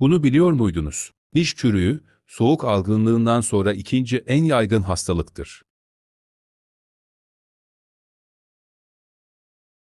Bunu biliyor muydunuz? Diş çürüğü, soğuk algınlığından sonra ikinci en yaygın hastalıktır.